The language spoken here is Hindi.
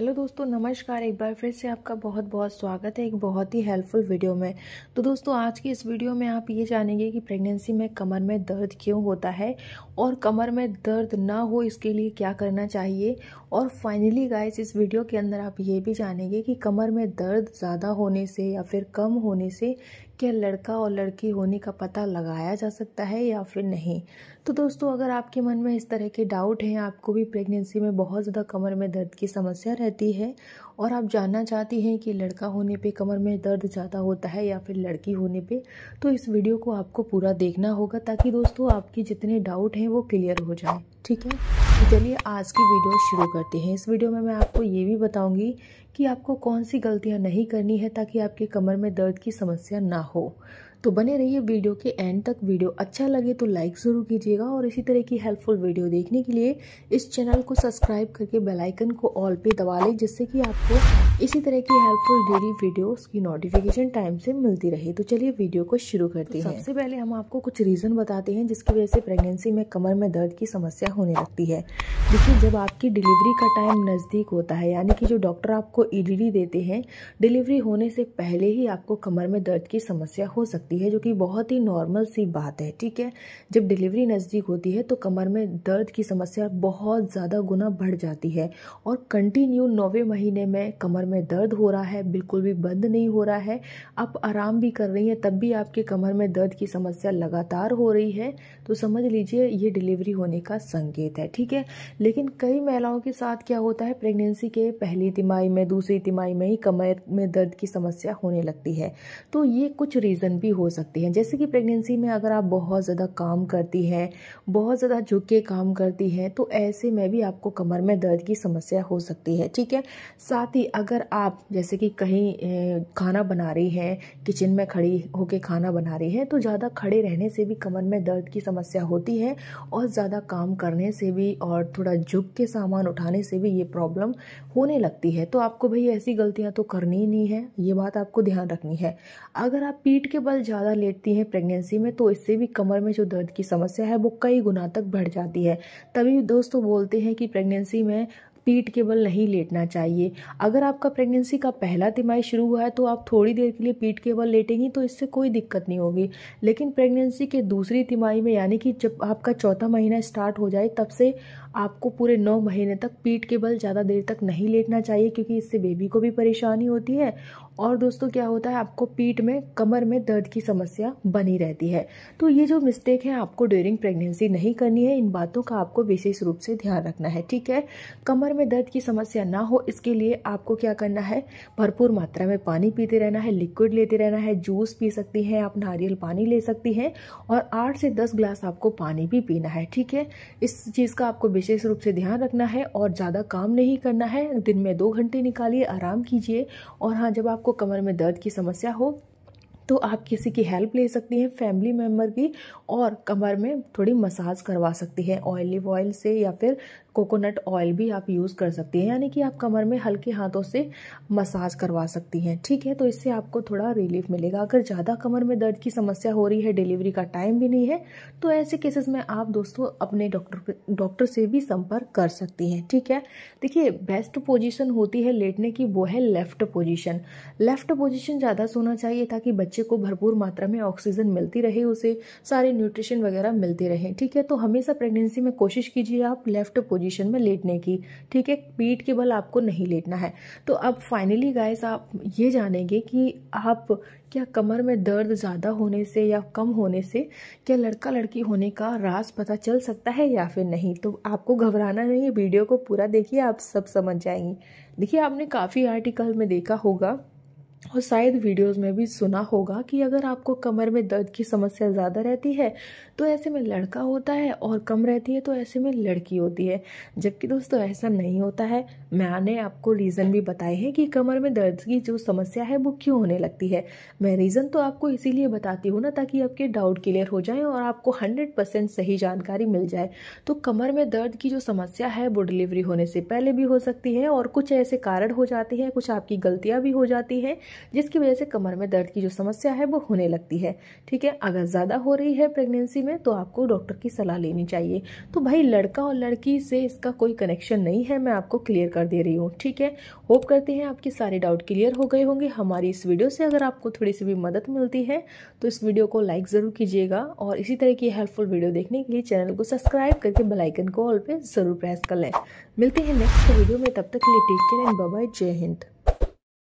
हेलो दोस्तों नमस्कार एक बार फिर से आपका बहुत बहुत स्वागत है एक बहुत ही हेल्पफुल वीडियो में तो दोस्तों आज की इस वीडियो में आप ये जानेंगे कि प्रेगनेंसी में कमर में दर्द क्यों होता है और कमर में दर्द ना हो इसके लिए क्या करना चाहिए और फाइनली गाइस इस वीडियो के अंदर आप ये भी जानेंगे कि कमर में दर्द ज़्यादा होने से या फिर कम होने से क्या लड़का और लड़की होने का पता लगाया जा सकता है या फिर नहीं तो दोस्तों अगर आपके मन में इस तरह के डाउट हैं आपको भी प्रेगनेंसी में बहुत ज़्यादा कमर में दर्द की समस्या रह रहती है और आप जानना चाहती हैं कि लड़का होने पे कमर में दर्द ज़्यादा होता है या फिर लड़की होने पे तो इस वीडियो को आपको पूरा देखना होगा ताकि दोस्तों आपके जितने डाउट हैं वो क्लियर हो जाएं ठीक है तो चलिए आज की वीडियो शुरू करते हैं इस वीडियो में मैं आपको ये भी बताऊंगी कि आपको कौन सी गलतियां नहीं करनी है ताकि आपके कमर में दर्द की समस्या ना हो तो बने रहिए वीडियो के एंड तक वीडियो अच्छा लगे तो लाइक ज़रूर कीजिएगा और इसी तरह की हेल्पफुल वीडियो देखने के लिए इस चैनल को सब्सक्राइब करके बेलाइकन को ऑल पे दबा लें जिससे कि आपको इसी तरह की हेल्पफुल डेली वीडियोस की नोटिफिकेशन टाइम से मिलती रहे तो चलिए वीडियो को शुरू करते तो हैं सबसे पहले हम आपको कुछ रीज़न बताते हैं जिसकी वजह से प्रेगनेंसी में कमर में दर्द की समस्या होने लगती है देखिए जब आपकी डिलीवरी का टाइम नज़दीक होता है यानी कि जो डॉक्टर आपको ई e देते हैं डिलीवरी होने से पहले ही आपको कमर में दर्द की समस्या हो सकती है जो कि बहुत ही नॉर्मल सी बात है ठीक है जब डिलीवरी नज़दीक होती है तो कमर में दर्द की समस्या बहुत ज़्यादा गुना बढ़ जाती है और कंटिन्यू नौवे महीने में कमर में दर्द हो रहा है बिल्कुल भी बंद नहीं हो रहा है आप आराम भी कर रही हैं तब भी आपके कमर में दर्द की समस्या लगातार हो रही है तो समझ लीजिए ये डिलीवरी होने का संकेत है ठीक है लेकिन कई महिलाओं के साथ क्या होता है प्रेगनेंसी के पहली तिमाही में दूसरी तिमाही में ही कमर में दर्द की समस्या होने लगती है तो ये कुछ रीज़न भी हो सकती हैं जैसे कि प्रेगनेंसी में अगर आप बहुत ज़्यादा काम करती हैं बहुत ज़्यादा झुक के काम करती हैं तो ऐसे में भी आपको कमर में दर्द की समस्या हो सकती है ठीक है साथ ही अगर आप जैसे कि कहीं खाना बना रही हैं किचन में खड़ी होकर खाना बना रही हैं तो ज़्यादा खड़े रहने से भी कमर में दर्द की समस्या होती है और ज़्यादा काम कर करने से भी और थोड़ा झुक के सामान उठाने से भी ये प्रॉब्लम होने लगती है तो आपको भाई ऐसी गलतियाँ तो करनी ही नहीं है ये बात आपको ध्यान रखनी है अगर आप पीठ के बल ज़्यादा लेटती हैं प्रेगनेंसी में तो इससे भी कमर में जो दर्द की समस्या है वो कई गुना तक बढ़ जाती है तभी दोस्तों बोलते हैं कि प्रेगनेंसी में पीठ के बल नहीं लेटना चाहिए अगर आपका प्रेगनेंसी का पहला तिमाही शुरू हुआ है तो आप थोड़ी देर के लिए पीठ के बल लेटेंगी तो इससे कोई दिक्कत नहीं होगी लेकिन प्रेगनेंसी के दूसरी तिमाही में यानी कि जब आपका चौथा महीना स्टार्ट हो जाए तब से आपको पूरे नौ महीने तक पीठ के बल ज़्यादा देर तक नहीं लेटना चाहिए क्योंकि इससे बेबी को भी परेशानी होती है और दोस्तों क्या होता है आपको पीठ में कमर में दर्द की समस्या बनी रहती है तो ये जो मिस्टेक है आपको ड्यूरिंग प्रेगनेंसी नहीं करनी है इन बातों का आपको विशेष रूप से ध्यान रखना है ठीक है कमर में दर्द की समस्या ना हो इसके लिए आपको क्या करना है भरपूर मात्रा में पानी पीते रहना है लिक्विड लेते रहना है जूस पी सकती हैं आप नारियल पानी ले सकती हैं और आठ से दस ग्लास आपको पानी भी पीना है ठीक है इस चीज़ का आपको विशेष रूप से ध्यान रखना है और ज़्यादा काम नहीं करना है दिन में दो घंटे निकालिए आराम कीजिए और हाँ जब आपको कमर में दर्द की समस्या हो तो आप किसी की हेल्प ले सकती हैं फैमिली मेम्बर की और कमर में थोड़ी मसाज करवा सकती है ऑयलिव ऑयल से या फिर कोकोनट ऑयल भी आप यूज़ कर सकती हैं यानी कि आप कमर में हल्के हाथों से मसाज करवा सकती हैं ठीक है तो इससे आपको थोड़ा रिलीफ मिलेगा अगर ज़्यादा कमर में दर्द की समस्या हो रही है डिलीवरी का टाइम भी नहीं है तो ऐसे केसेस में आप दोस्तों अपने डॉक्टर डॉक्टर से भी संपर्क कर सकती हैं ठीक है देखिए बेस्ट पोजिशन होती है लेटने की वो है लेफ़्ट पोजिशन लेफ़्ट पोजिशन ज़्यादा सोना चाहिए ताकि बच्चे बच्चे को भरपूर मात्रा में ऑक्सीजन मिलती रहे उसे सारे न्यूट्रिशन वगैरह मिलते रहे ठीक है तो हमेशा प्रेगनेंसी में कोशिश कीजिए आप लेफ्ट पोजिशन में लेटने की ठीक है पीठ के बल आपको नहीं लेटना है तो अब फाइनली गाइस आप ये जानेंगे कि आप क्या कमर में दर्द ज़्यादा होने से या कम होने से क्या लड़का लड़की होने का राज पता चल सकता है या फिर नहीं तो आपको घबराना नहीं है वीडियो को पूरा देखिए आप सब समझ जाएंगी देखिए आपने काफ़ी आर्टिकल में देखा होगा और शायद वीडियोस में भी सुना होगा कि अगर आपको कमर में दर्द की समस्या ज़्यादा रहती है तो ऐसे में लड़का होता है और कम रहती है तो ऐसे में लड़की होती है जबकि दोस्तों ऐसा नहीं होता है मैंने आपको रीज़न भी बताए हैं कि कमर में दर्द की जो समस्या है वो क्यों होने लगती है मैं रीज़न तो आपको इसीलिए बताती हूँ ना ताकि आपके डाउट क्लियर हो जाए और आपको हंड्रेड सही जानकारी मिल जाए तो कमर में दर्द की जो समस्या है वो डिलीवरी होने से पहले भी हो सकती है और कुछ ऐसे कारण हो जाते हैं कुछ आपकी गलतियाँ भी हो जाती हैं जिसकी वजह से कमर में दर्द की जो समस्या है वो होने लगती है ठीक है अगर ज़्यादा हो रही है प्रेगनेंसी में तो आपको डॉक्टर की सलाह लेनी चाहिए तो भाई लड़का और लड़की से इसका कोई कनेक्शन नहीं है मैं आपको क्लियर कर दे रही हूँ ठीक है होप करते हैं आपके सारे डाउट क्लियर हो गए होंगे हमारी इस वीडियो से अगर आपको थोड़ी सी भी मदद मिलती है तो इस वीडियो को लाइक ज़रूर कीजिएगा और इसी तरह की हेल्पफुल वीडियो देखने के लिए चैनल को सब्सक्राइब करके बेलाइकन को ऑल पर ज़रूर प्रेस कर लें मिलते हैं नेक्स्ट वीडियो में तब तक लिए टेक केयर एंड बाय जय हिंद